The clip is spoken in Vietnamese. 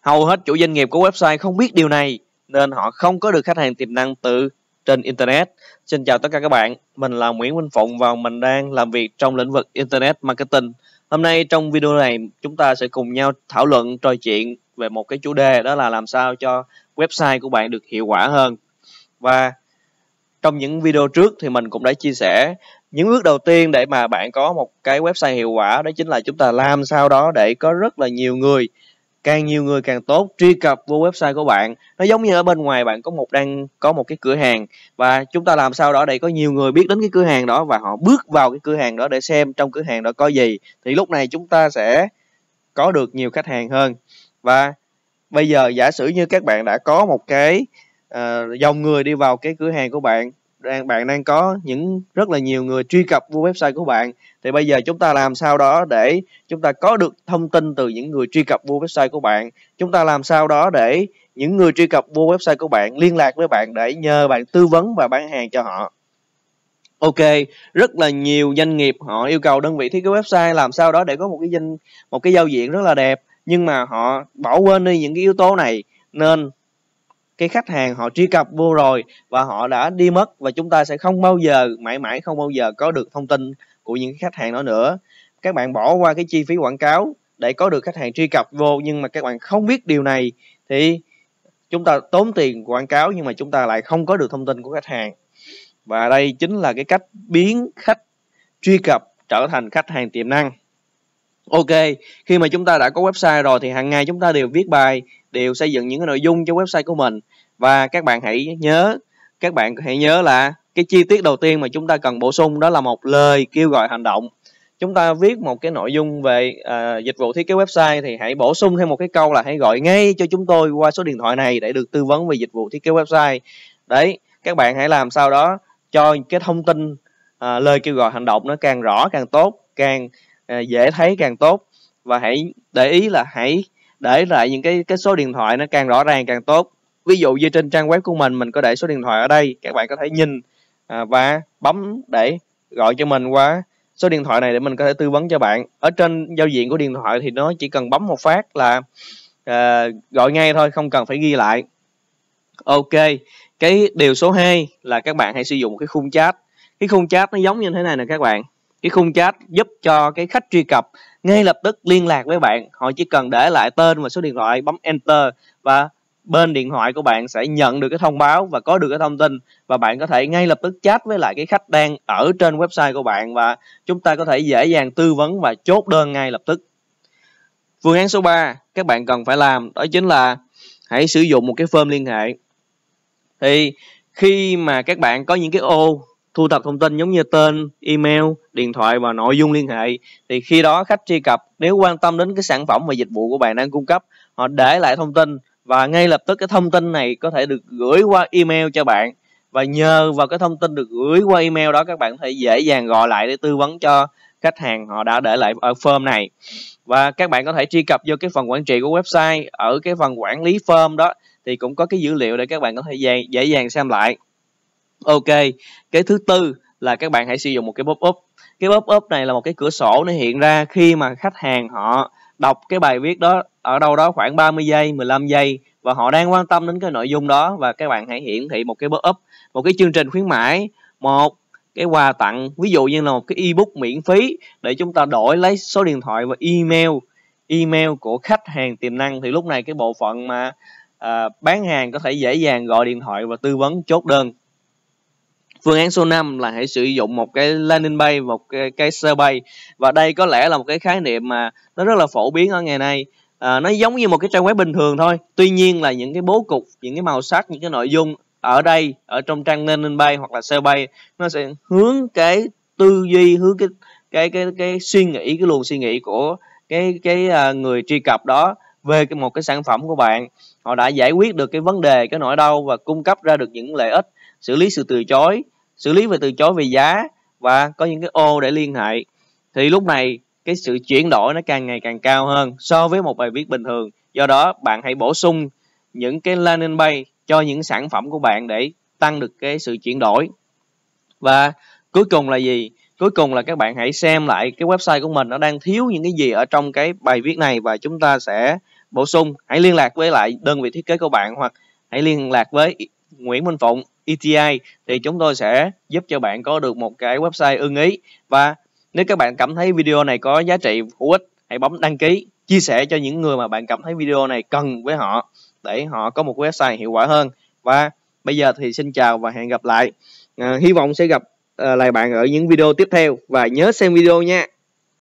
hầu hết chủ doanh nghiệp có website không biết điều này nên họ không có được khách hàng tiềm năng từ trên internet xin chào tất cả các bạn mình là nguyễn minh phụng và mình đang làm việc trong lĩnh vực internet marketing hôm nay trong video này chúng ta sẽ cùng nhau thảo luận trò chuyện về một cái chủ đề đó là làm sao cho website của bạn được hiệu quả hơn và trong những video trước thì mình cũng đã chia sẻ những bước đầu tiên để mà bạn có một cái website hiệu quả đó chính là chúng ta làm sao đó để có rất là nhiều người càng nhiều người càng tốt truy cập vô website của bạn nó giống như ở bên ngoài bạn có một đang có một cái cửa hàng và chúng ta làm sao đó để có nhiều người biết đến cái cửa hàng đó và họ bước vào cái cửa hàng đó để xem trong cửa hàng đó có gì thì lúc này chúng ta sẽ có được nhiều khách hàng hơn và bây giờ giả sử như các bạn đã có một cái uh, dòng người đi vào cái cửa hàng của bạn đang bạn đang có những rất là nhiều người truy cập vô website của bạn thì bây giờ chúng ta làm sao đó để chúng ta có được thông tin từ những người truy cập vô website của bạn chúng ta làm sao đó để những người truy cập vô website của bạn liên lạc với bạn để nhờ bạn tư vấn và bán hàng cho họ ok rất là nhiều doanh nghiệp họ yêu cầu đơn vị thiết kế website làm sao đó để có một cái danh một cái giao diện rất là đẹp nhưng mà họ bỏ quên đi những cái yếu tố này nên cái khách hàng họ truy cập vô rồi và họ đã đi mất và chúng ta sẽ không bao giờ mãi mãi không bao giờ có được thông tin của những khách hàng đó nữa các bạn bỏ qua cái chi phí quảng cáo để có được khách hàng truy cập vô nhưng mà các bạn không biết điều này thì chúng ta tốn tiền quảng cáo nhưng mà chúng ta lại không có được thông tin của khách hàng và đây chính là cái cách biến khách truy cập trở thành khách hàng tiềm năng ok khi mà chúng ta đã có website rồi thì hàng ngày chúng ta đều viết bài đều xây dựng những cái nội dung cho website của mình và các bạn hãy nhớ các bạn hãy nhớ là cái chi tiết đầu tiên mà chúng ta cần bổ sung đó là một lời kêu gọi hành động chúng ta viết một cái nội dung về à, dịch vụ thiết kế website thì hãy bổ sung thêm một cái câu là hãy gọi ngay cho chúng tôi qua số điện thoại này để được tư vấn về dịch vụ thiết kế website đấy các bạn hãy làm sao đó cho cái thông tin à, lời kêu gọi hành động nó càng rõ càng tốt càng à, dễ thấy càng tốt và hãy để ý là hãy để lại những cái cái số điện thoại nó càng rõ ràng càng tốt ví dụ như trên trang web của mình mình có để số điện thoại ở đây các bạn có thể nhìn à, và bấm để gọi cho mình qua số điện thoại này để mình có thể tư vấn cho bạn ở trên giao diện của điện thoại thì nó chỉ cần bấm một phát là à, gọi ngay thôi không cần phải ghi lại ok cái điều số 2 là các bạn hãy sử dụng cái khung chat cái khung chat nó giống như thế này nè các bạn cái khung chat giúp cho cái khách truy cập ngay lập tức liên lạc với bạn họ chỉ cần để lại tên và số điện thoại bấm enter và bên điện thoại của bạn sẽ nhận được cái thông báo và có được cái thông tin và bạn có thể ngay lập tức chat với lại cái khách đang ở trên website của bạn và chúng ta có thể dễ dàng tư vấn và chốt đơn ngay lập tức. Phương án số 3 các bạn cần phải làm đó chính là hãy sử dụng một cái form liên hệ. Thì khi mà các bạn có những cái ô thu thập thông tin giống như tên, email, điện thoại và nội dung liên hệ thì khi đó khách truy cập nếu quan tâm đến cái sản phẩm và dịch vụ của bạn đang cung cấp họ để lại thông tin và ngay lập tức cái thông tin này có thể được gửi qua email cho bạn và nhờ vào cái thông tin được gửi qua email đó các bạn có thể dễ dàng gọi lại để tư vấn cho khách hàng họ đã để lại ở firm này và các bạn có thể truy cập vô cái phần quản trị của website ở cái phần quản lý firm đó thì cũng có cái dữ liệu để các bạn có thể dễ, dễ dàng xem lại Ok, cái thứ tư là các bạn hãy sử dụng một cái pop-up. Cái pop-up này là một cái cửa sổ nó hiện ra khi mà khách hàng họ đọc cái bài viết đó ở đâu đó khoảng 30 giây, 15 giây và họ đang quan tâm đến cái nội dung đó và các bạn hãy hiển thị một cái pop-up, một cái chương trình khuyến mãi, một cái quà tặng, ví dụ như là một cái ebook miễn phí để chúng ta đổi lấy số điện thoại và email email của khách hàng tiềm năng thì lúc này cái bộ phận mà à, bán hàng có thể dễ dàng gọi điện thoại và tư vấn chốt đơn Phương án số 5 là hãy sử dụng một cái landing page, một cái, cái bay và đây có lẽ là một cái khái niệm mà nó rất là phổ biến ở ngày nay. À, nó giống như một cái trang web bình thường thôi. Tuy nhiên là những cái bố cục, những cái màu sắc, những cái nội dung ở đây ở trong trang landing page hoặc là bay nó sẽ hướng cái tư duy, hướng cái cái cái cái suy nghĩ, cái luồng suy nghĩ của cái cái à, người truy cập đó về cái một cái sản phẩm của bạn. Họ đã giải quyết được cái vấn đề cái nỗi đau và cung cấp ra được những lợi ích xử lý sự từ chối xử lý về từ chối về giá và có những cái ô để liên hệ thì lúc này cái sự chuyển đổi nó càng ngày càng cao hơn so với một bài viết bình thường do đó bạn hãy bổ sung những cái landing page cho những sản phẩm của bạn để tăng được cái sự chuyển đổi và cuối cùng là gì cuối cùng là các bạn hãy xem lại cái website của mình nó đang thiếu những cái gì ở trong cái bài viết này và chúng ta sẽ bổ sung hãy liên lạc với lại đơn vị thiết kế của bạn hoặc hãy liên lạc với Nguyễn Minh Phụng ETI thì chúng tôi sẽ giúp cho bạn có được một cái website ưng ý và nếu các bạn cảm thấy video này có giá trị hữu ích hãy bấm đăng ký chia sẻ cho những người mà bạn cảm thấy video này cần với họ để họ có một website hiệu quả hơn và bây giờ thì xin chào và hẹn gặp lại à, hy vọng sẽ gặp à, lại bạn ở những video tiếp theo và nhớ xem video nha